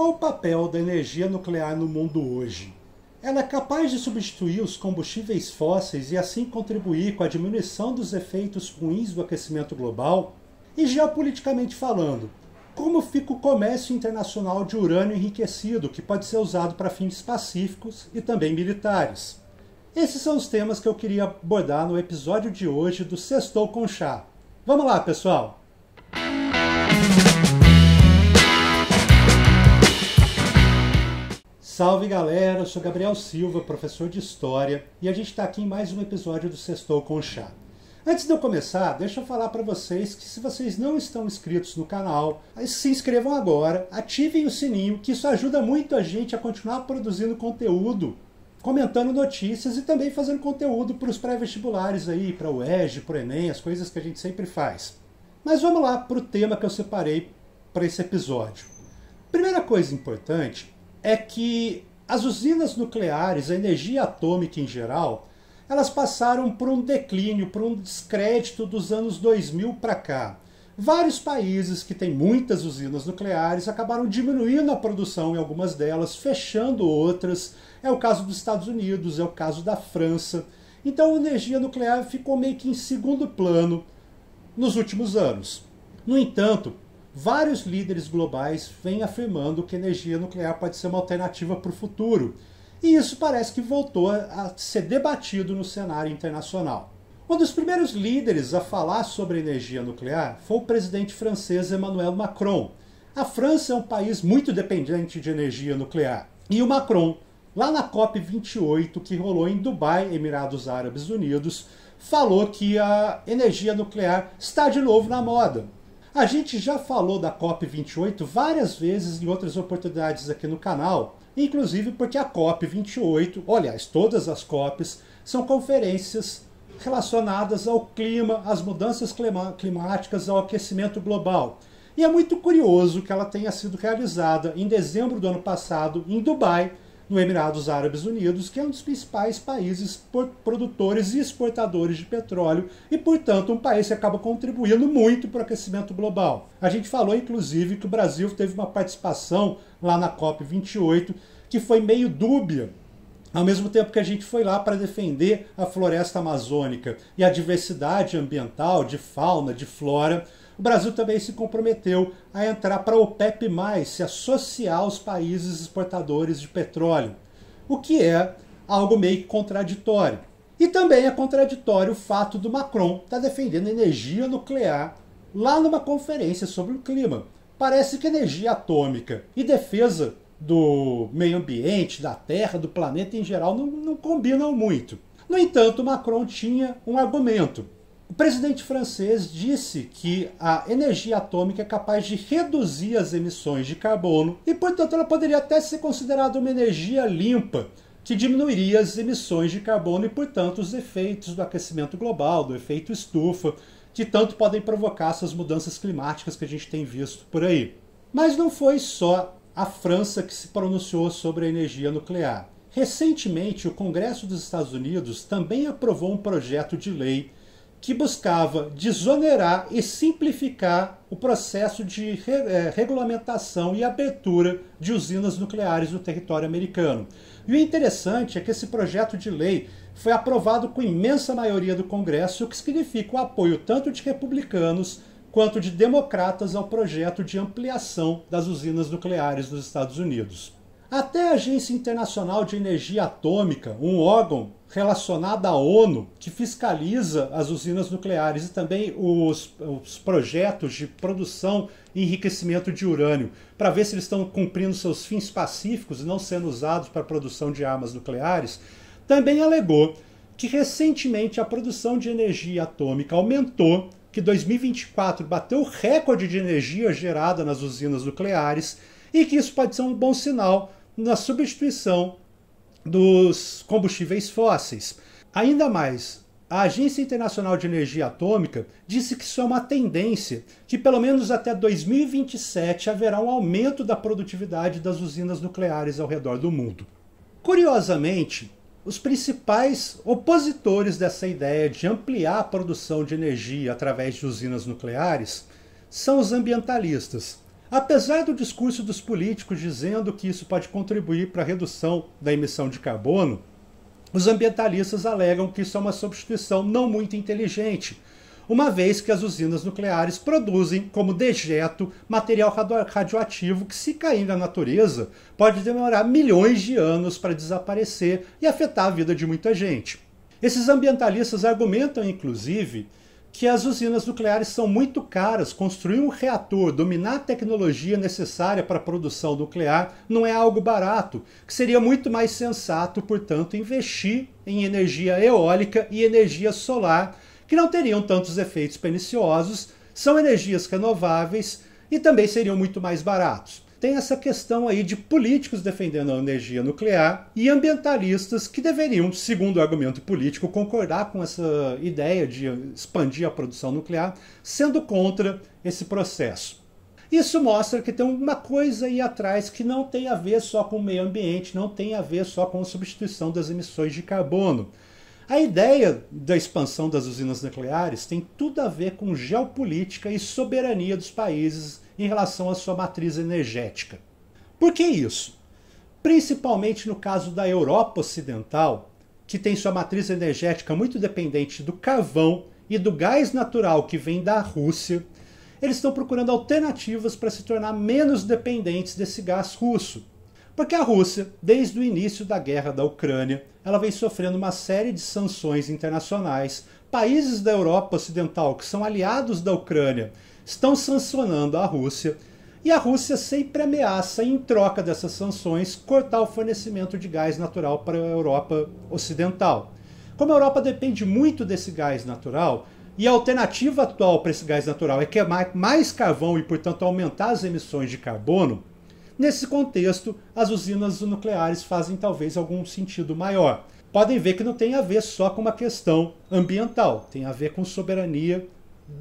Qual o papel da energia nuclear no mundo hoje? Ela é capaz de substituir os combustíveis fósseis e assim contribuir com a diminuição dos efeitos ruins do aquecimento global? E geopoliticamente falando, como fica o comércio internacional de urânio enriquecido, que pode ser usado para fins pacíficos e também militares? Esses são os temas que eu queria abordar no episódio de hoje do Sextou com Chá. Vamos lá, pessoal! Salve galera, eu sou Gabriel Silva, professor de História, e a gente está aqui em mais um episódio do Sextou com Chá. Antes de eu começar, deixa eu falar para vocês que se vocês não estão inscritos no canal, se inscrevam agora, ativem o sininho, que isso ajuda muito a gente a continuar produzindo conteúdo, comentando notícias e também fazendo conteúdo para os pré-vestibulares aí, para o EG, para o Enem, as coisas que a gente sempre faz. Mas vamos lá para o tema que eu separei para esse episódio. Primeira coisa importante é que as usinas nucleares, a energia atômica em geral, elas passaram por um declínio, por um descrédito dos anos 2000 para cá. Vários países que têm muitas usinas nucleares acabaram diminuindo a produção em algumas delas, fechando outras. É o caso dos Estados Unidos, é o caso da França. Então a energia nuclear ficou meio que em segundo plano nos últimos anos. No entanto, vários líderes globais vêm afirmando que energia nuclear pode ser uma alternativa para o futuro. E isso parece que voltou a ser debatido no cenário internacional. Um dos primeiros líderes a falar sobre energia nuclear foi o presidente francês Emmanuel Macron. A França é um país muito dependente de energia nuclear. E o Macron, lá na COP28, que rolou em Dubai, Emirados Árabes Unidos, falou que a energia nuclear está de novo na moda. A gente já falou da COP28 várias vezes em outras oportunidades aqui no canal, inclusive porque a COP28, aliás, todas as COPs, são conferências relacionadas ao clima, às mudanças climáticas, ao aquecimento global. E é muito curioso que ela tenha sido realizada em dezembro do ano passado em Dubai, no Emirados Árabes Unidos, que é um dos principais países produtores e exportadores de petróleo e, portanto, um país que acaba contribuindo muito para o aquecimento global. A gente falou, inclusive, que o Brasil teve uma participação lá na COP28 que foi meio dúbia, ao mesmo tempo que a gente foi lá para defender a floresta amazônica e a diversidade ambiental de fauna, de flora o Brasil também se comprometeu a entrar para a OPEP, se associar aos países exportadores de petróleo, o que é algo meio que contraditório. E também é contraditório o fato do Macron estar tá defendendo energia nuclear lá numa conferência sobre o clima. Parece que energia atômica e defesa do meio ambiente, da Terra, do planeta em geral não, não combinam muito. No entanto, Macron tinha um argumento. O presidente francês disse que a energia atômica é capaz de reduzir as emissões de carbono e, portanto, ela poderia até ser considerada uma energia limpa, que diminuiria as emissões de carbono e, portanto, os efeitos do aquecimento global, do efeito estufa, que tanto podem provocar essas mudanças climáticas que a gente tem visto por aí. Mas não foi só a França que se pronunciou sobre a energia nuclear. Recentemente, o Congresso dos Estados Unidos também aprovou um projeto de lei que buscava desonerar e simplificar o processo de re, é, regulamentação e abertura de usinas nucleares no território americano. E o interessante é que esse projeto de lei foi aprovado com imensa maioria do Congresso, o que significa o apoio tanto de republicanos quanto de democratas ao projeto de ampliação das usinas nucleares nos Estados Unidos. Até a Agência Internacional de Energia Atômica, um órgão relacionado à ONU, que fiscaliza as usinas nucleares e também os, os projetos de produção e enriquecimento de urânio, para ver se eles estão cumprindo seus fins pacíficos e não sendo usados para a produção de armas nucleares, também alegou que recentemente a produção de energia atômica aumentou, que 2024 bateu o recorde de energia gerada nas usinas nucleares e que isso pode ser um bom sinal na substituição dos combustíveis fósseis. Ainda mais, a Agência Internacional de Energia Atômica disse que isso é uma tendência, que pelo menos até 2027 haverá um aumento da produtividade das usinas nucleares ao redor do mundo. Curiosamente, os principais opositores dessa ideia de ampliar a produção de energia através de usinas nucleares são os ambientalistas. Apesar do discurso dos políticos dizendo que isso pode contribuir para a redução da emissão de carbono, os ambientalistas alegam que isso é uma substituição não muito inteligente, uma vez que as usinas nucleares produzem como dejeto material radioativo que, se cair na natureza, pode demorar milhões de anos para desaparecer e afetar a vida de muita gente. Esses ambientalistas argumentam, inclusive, que as usinas nucleares são muito caras. Construir um reator, dominar a tecnologia necessária para a produção nuclear não é algo barato. Que seria muito mais sensato, portanto, investir em energia eólica e energia solar, que não teriam tantos efeitos perniciosos, são energias renováveis e também seriam muito mais baratos tem essa questão aí de políticos defendendo a energia nuclear e ambientalistas que deveriam, segundo o argumento político, concordar com essa ideia de expandir a produção nuclear, sendo contra esse processo. Isso mostra que tem uma coisa aí atrás que não tem a ver só com o meio ambiente, não tem a ver só com a substituição das emissões de carbono. A ideia da expansão das usinas nucleares tem tudo a ver com geopolítica e soberania dos países em relação à sua matriz energética. Por que isso? Principalmente no caso da Europa Ocidental, que tem sua matriz energética muito dependente do carvão e do gás natural que vem da Rússia, eles estão procurando alternativas para se tornar menos dependentes desse gás russo. Porque a Rússia, desde o início da guerra da Ucrânia, ela vem sofrendo uma série de sanções internacionais. Países da Europa Ocidental que são aliados da Ucrânia estão sancionando a Rússia. E a Rússia sempre ameaça, em troca dessas sanções, cortar o fornecimento de gás natural para a Europa Ocidental. Como a Europa depende muito desse gás natural, e a alternativa atual para esse gás natural é queimar mais carvão e, portanto, aumentar as emissões de carbono, nesse contexto, as usinas nucleares fazem talvez algum sentido maior. Podem ver que não tem a ver só com uma questão ambiental, tem a ver com soberania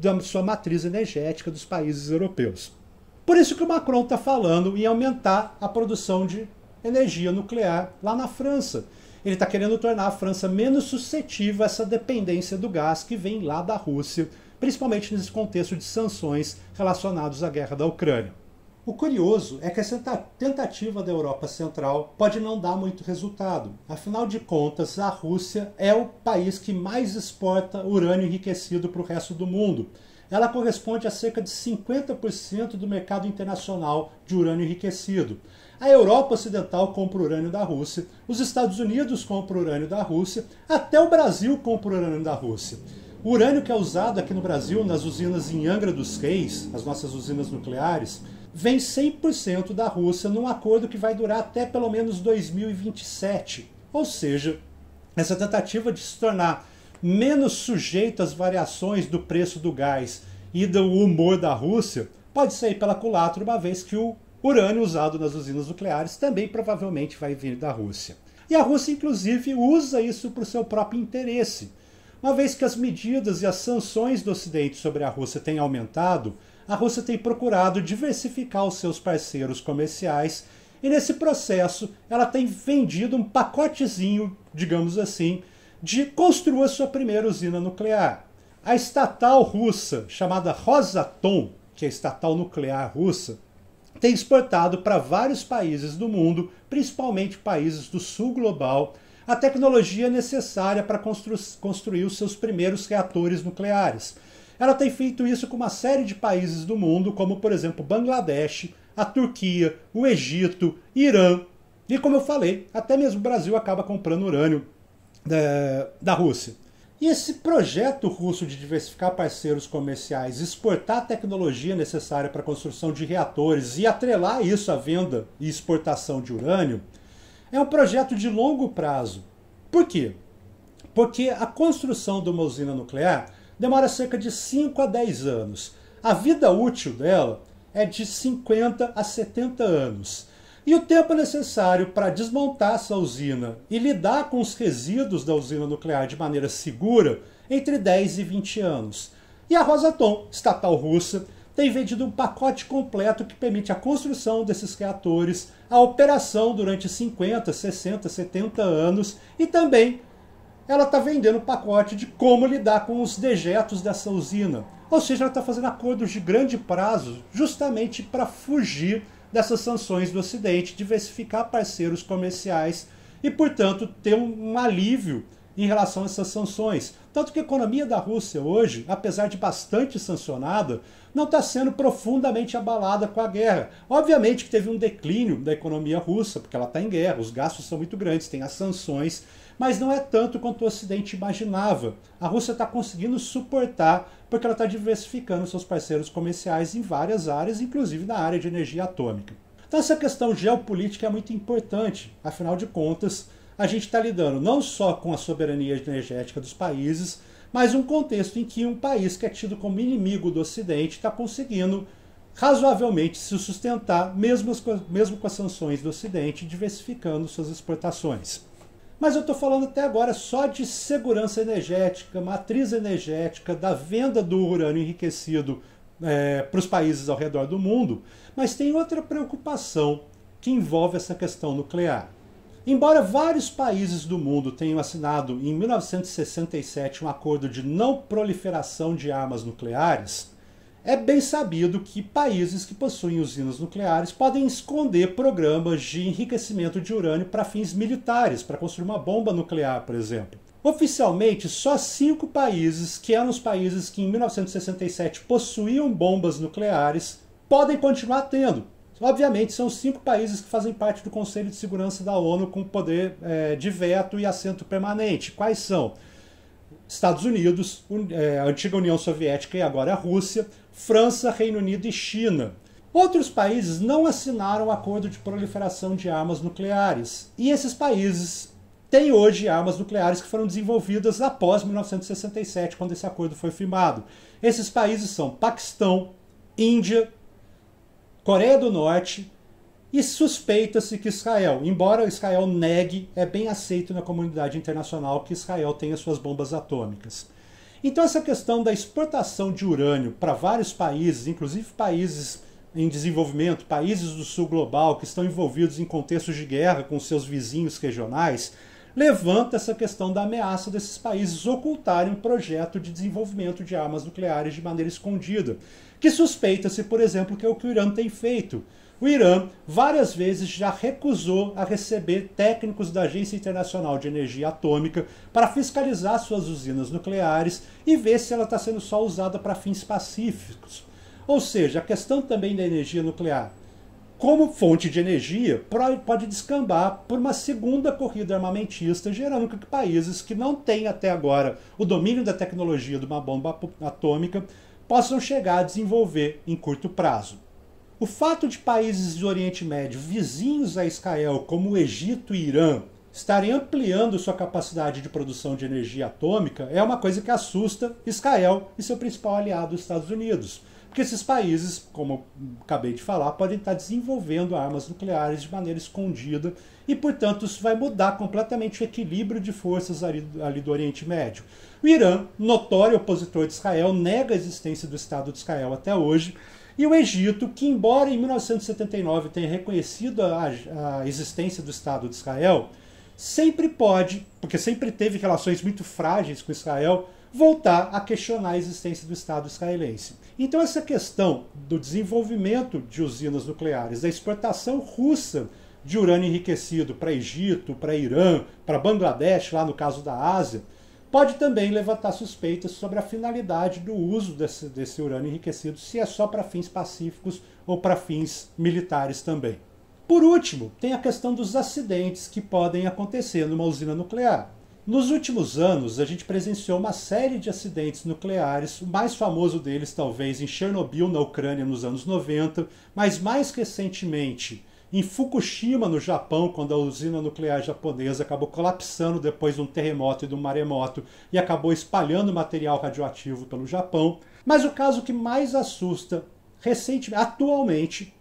da sua matriz energética dos países europeus. Por isso que o Macron está falando em aumentar a produção de energia nuclear lá na França. Ele está querendo tornar a França menos suscetível a essa dependência do gás que vem lá da Rússia, principalmente nesse contexto de sanções relacionados à guerra da Ucrânia. O curioso é que essa tentativa da Europa Central pode não dar muito resultado. Afinal de contas, a Rússia é o país que mais exporta urânio enriquecido para o resto do mundo. Ela corresponde a cerca de 50% do mercado internacional de urânio enriquecido. A Europa Ocidental compra urânio da Rússia, os Estados Unidos compram urânio da Rússia, até o Brasil compra urânio da Rússia. O urânio que é usado aqui no Brasil nas usinas em Angra dos Reis, as nossas usinas nucleares, vem 100% da Rússia num acordo que vai durar até pelo menos 2027. Ou seja, essa tentativa de se tornar menos sujeita às variações do preço do gás e do humor da Rússia pode sair pela culatra, uma vez que o urânio usado nas usinas nucleares também provavelmente vai vir da Rússia. E a Rússia, inclusive, usa isso para o seu próprio interesse. Uma vez que as medidas e as sanções do Ocidente sobre a Rússia têm aumentado, a Rússia tem procurado diversificar os seus parceiros comerciais e nesse processo ela tem vendido um pacotezinho, digamos assim, de construir sua primeira usina nuclear. A estatal russa, chamada Rosatom, que é a estatal nuclear russa, tem exportado para vários países do mundo, principalmente países do sul global, a tecnologia necessária para constru construir os seus primeiros reatores nucleares. Ela tem feito isso com uma série de países do mundo, como por exemplo Bangladesh, a Turquia, o Egito, Irã. E como eu falei, até mesmo o Brasil acaba comprando urânio da, né, da Rússia. E esse projeto russo de diversificar parceiros comerciais, exportar a tecnologia necessária para a construção de reatores e atrelar isso à venda e exportação de urânio, é um projeto de longo prazo. Por quê? Porque a construção de uma usina nuclear demora cerca de 5 a 10 anos. A vida útil dela é de 50 a 70 anos. E o tempo necessário para desmontar essa usina e lidar com os resíduos da usina nuclear de maneira segura, entre 10 e 20 anos. E a Rosatom, estatal russa, tem vendido um pacote completo que permite a construção desses reatores, a operação durante 50, 60, 70 anos e também ela está vendendo o pacote de como lidar com os dejetos dessa usina. Ou seja, ela está fazendo acordos de grande prazo justamente para fugir dessas sanções do Ocidente, diversificar parceiros comerciais e, portanto, ter um alívio em relação a essas sanções. Tanto que a economia da Rússia hoje, apesar de bastante sancionada, não está sendo profundamente abalada com a guerra. Obviamente que teve um declínio da economia russa, porque ela está em guerra, os gastos são muito grandes, tem as sanções mas não é tanto quanto o Ocidente imaginava. A Rússia está conseguindo suportar porque ela está diversificando seus parceiros comerciais em várias áreas, inclusive na área de energia atômica. Então, essa questão geopolítica é muito importante, afinal de contas, a gente está lidando não só com a soberania energética dos países, mas um contexto em que um país que é tido como inimigo do Ocidente está conseguindo razoavelmente se sustentar, mesmo, com as sanções do Ocidente, diversificando suas exportações. Mas eu estou falando até agora só de segurança energética, matriz energética, da venda do urânio enriquecido é, para os países ao redor do mundo. Mas tem outra preocupação que envolve essa questão nuclear. Embora vários países do mundo tenham assinado em 1967 um acordo de não proliferação de armas nucleares, é bem sabido que países que possuem usinas nucleares podem esconder programas de enriquecimento de urânio para fins militares, para construir uma bomba nuclear, por exemplo. Oficialmente, só cinco países, que eram os países que em 1967 possuíam bombas nucleares, podem continuar tendo. Obviamente, são cinco países que fazem parte do Conselho de Segurança da ONU com poder é, de veto e assento permanente. Quais são? Estados Unidos, é, a antiga União Soviética e agora a Rússia, França, Reino Unido e China. Outros países não assinaram o acordo de proliferação de armas nucleares, e esses países têm hoje armas nucleares que foram desenvolvidas após 1967, quando esse acordo foi firmado. Esses países são Paquistão, Índia, Coreia do Norte e suspeita-se que Israel, embora Israel negue, é bem aceito na comunidade internacional que Israel tenha suas bombas atômicas. Então, essa questão da exportação de urânio para vários países, inclusive países em desenvolvimento, países do sul global que estão envolvidos em contextos de guerra com seus vizinhos regionais, levanta essa questão da ameaça desses países ocultarem um projeto de desenvolvimento de armas nucleares de maneira escondida que suspeita-se, por exemplo, que é o que o Irã tem feito. O Irã várias vezes já recusou a receber técnicos da Agência Internacional de Energia Atômica para fiscalizar suas usinas nucleares e ver se ela está sendo só usada para fins pacíficos. Ou seja, a questão também da energia nuclear como fonte de energia pode descambar por uma segunda corrida armamentista, gerando que países que não têm até agora o domínio da tecnologia de uma bomba atômica possam chegar a desenvolver em curto prazo. O fato de países do Oriente Médio vizinhos a Israel, como o Egito e Irã, estarem ampliando sua capacidade de produção de energia atômica é uma coisa que assusta Israel e seu principal aliado, os Estados Unidos, porque esses países, como acabei de falar, podem estar desenvolvendo armas nucleares de maneira escondida e, portanto, isso vai mudar completamente o equilíbrio de forças ali, ali do Oriente Médio. O Irã, notório opositor de Israel, nega a existência do Estado de Israel até hoje. E o Egito, que embora em 1979 tenha reconhecido a, a, existência do Estado de Israel, sempre pode, porque sempre teve relações muito frágeis com Israel, voltar a questionar a existência do Estado israelense. Então, essa questão do desenvolvimento de usinas nucleares, da exportação russa de urânio enriquecido para Egito, para Irã, para Bangladesh, lá no caso da Ásia, pode também levantar suspeitas sobre a finalidade do uso desse, desse urânio enriquecido, se é só para fins pacíficos ou para fins militares também. Por último, tem a questão dos acidentes que podem acontecer numa usina nuclear. Nos últimos anos, a gente presenciou uma série de acidentes nucleares, o mais famoso deles talvez em Chernobyl, na Ucrânia, nos anos 90, mas mais recentemente em Fukushima, no Japão, quando a usina nuclear japonesa acabou colapsando depois de um terremoto e de um maremoto e acabou espalhando material radioativo pelo Japão. Mas o caso que mais assusta recentemente, atualmente,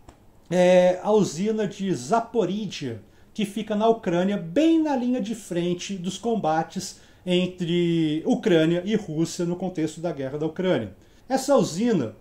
é a usina de Zaporizhia, que fica na Ucrânia, bem na linha de frente dos combates entre Ucrânia e Rússia no contexto da guerra da Ucrânia. Essa usina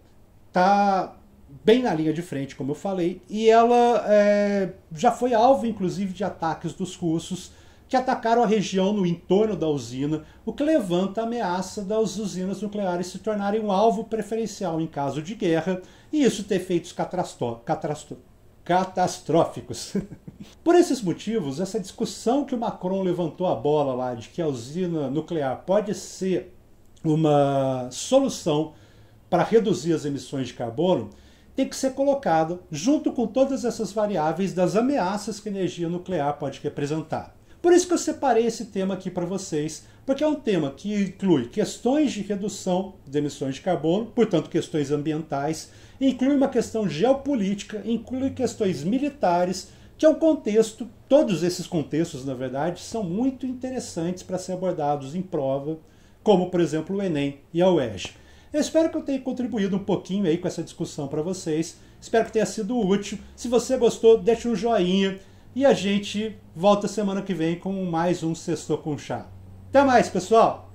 está bem na linha de frente, como eu falei, e ela é, já foi alvo, inclusive, de ataques dos russos que atacaram a região no entorno da usina, o que levanta a ameaça das usinas nucleares se tornarem um alvo preferencial em caso de guerra, e isso ter efeitos catastróficos catastróficos. Por esses motivos, essa discussão que o Macron levantou a bola lá de que a usina nuclear pode ser uma solução para reduzir as emissões de carbono tem que ser colocada junto com todas essas variáveis das ameaças que a energia nuclear pode representar. Por isso que eu separei esse tema aqui para vocês, porque é um tema que inclui questões de redução de emissões de carbono, portanto, questões ambientais, inclui uma questão geopolítica, inclui questões militares, que é um contexto, todos esses contextos, na verdade, são muito interessantes para ser abordados em prova, como, por exemplo, o Enem e a UERJ. Eu espero que eu tenha contribuído um pouquinho aí com essa discussão para vocês. Espero que tenha sido útil. Se você gostou, deixe um joinha e a gente volta semana que vem com mais um Sextou com Chá. Até mais, pessoal!